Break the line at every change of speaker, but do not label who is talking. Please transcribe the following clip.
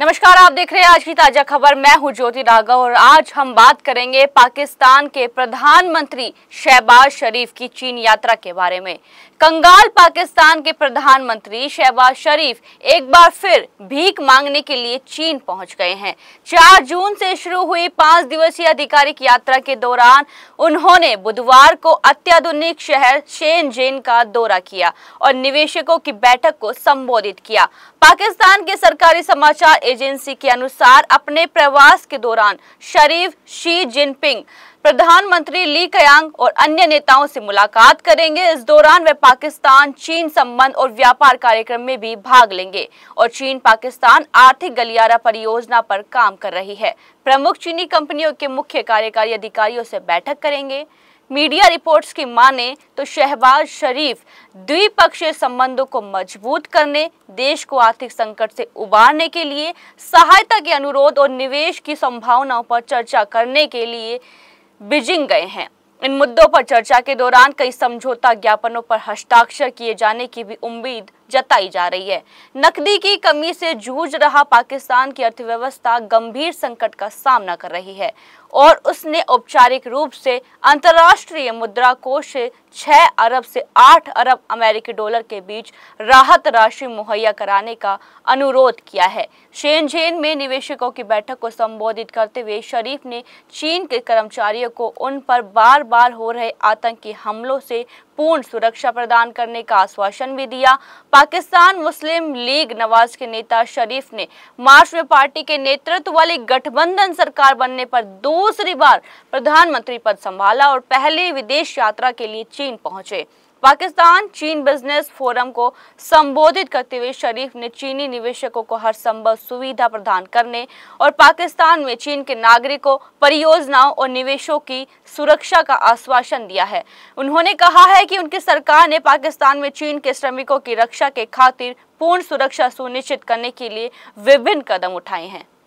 नमस्कार आप देख रहे हैं आज की ताजा खबर मैं हूं ज्योति राघव और आज हम बात करेंगे पाकिस्तान के प्रधानमंत्री शहबाज शरीफ की चीन यात्रा के बारे में कंगाल पाकिस्तान के प्रधानमंत्री शहबाज शरीफ एक बार फिर भीख मांगने के लिए चीन पहुंच गए हैं 4 जून से शुरू हुई पांच दिवसीय आधिकारिक यात्रा के दौरान उन्होंने बुधवार को अत्याधुनिक शहर शेन का दौरा किया और निवेशकों की बैठक को संबोधित किया पाकिस्तान के सरकारी समाचार एजेंसी के अनुसार अपने प्रवास के दौरान शरीफ शी जिनपिंग प्रधानमंत्री ली कयांग और अन्य नेताओं से मुलाकात करेंगे इस दौरान वे पाकिस्तान चीन संबंध और व्यापार कार्यक्रम में भी भाग लेंगे और चीन पाकिस्तान आर्थिक गलियारा परियोजना पर काम कर रही है प्रमुख चीनी कंपनियों के मुख्य कार्यकारी अधिकारियों से बैठक करेंगे मीडिया रिपोर्ट्स की माने तो शहबाज शरीफ द्विपक्षीय संबंधों को मजबूत करने देश को आर्थिक संकट से उबारने के लिए सहायता के अनुरोध और निवेश की संभावनाओं पर चर्चा करने के लिए बीजिंग गए हैं इन मुद्दों पर चर्चा के दौरान कई समझौता ज्ञापनों पर हस्ताक्षर किए जाने की भी उम्मीद जताई जा रही है नकदी की कमी से जूझ रहा पाकिस्तान की अर्थव्यवस्था गंभीर संकट का सामना कर रही है और उसने औपचारिक रूप से अंतर्राष्ट्रीय मुद्रा कोष से 6 अरब से आठ अरब अमेरिकी डॉलर के बीच राहत राशि मुहैया कराने का अनुरोध किया है शेनझेन में निवेशकों की बैठक को संबोधित करते हुए शरीफ ने चीन के कर्मचारियों को उन पर बार बार हो रहे आतंकी हमलों से पूर्ण सुरक्षा प्रदान करने का आश्वासन भी दिया पाकिस्तान मुस्लिम लीग नवाज के नेता शरीफ ने मार्च में पार्टी के नेतृत्व वाली गठबंधन सरकार बनने पर दूसरी बार प्रधानमंत्री पद संभाला और पहले विदेश यात्रा के लिए चीन पहुंचे पाकिस्तान चीन बिजनेस फोरम को संबोधित करते हुए शरीफ ने चीनी निवेशकों को हर संभव सुविधा प्रदान करने और पाकिस्तान में चीन के नागरिकों परियोजनाओं और निवेशों की सुरक्षा का आश्वासन दिया है उन्होंने कहा है कि उनकी सरकार ने पाकिस्तान में चीन के श्रमिकों की रक्षा के खातिर पूर्ण सुरक्षा सुनिश्चित करने के लिए विभिन्न कदम उठाए हैं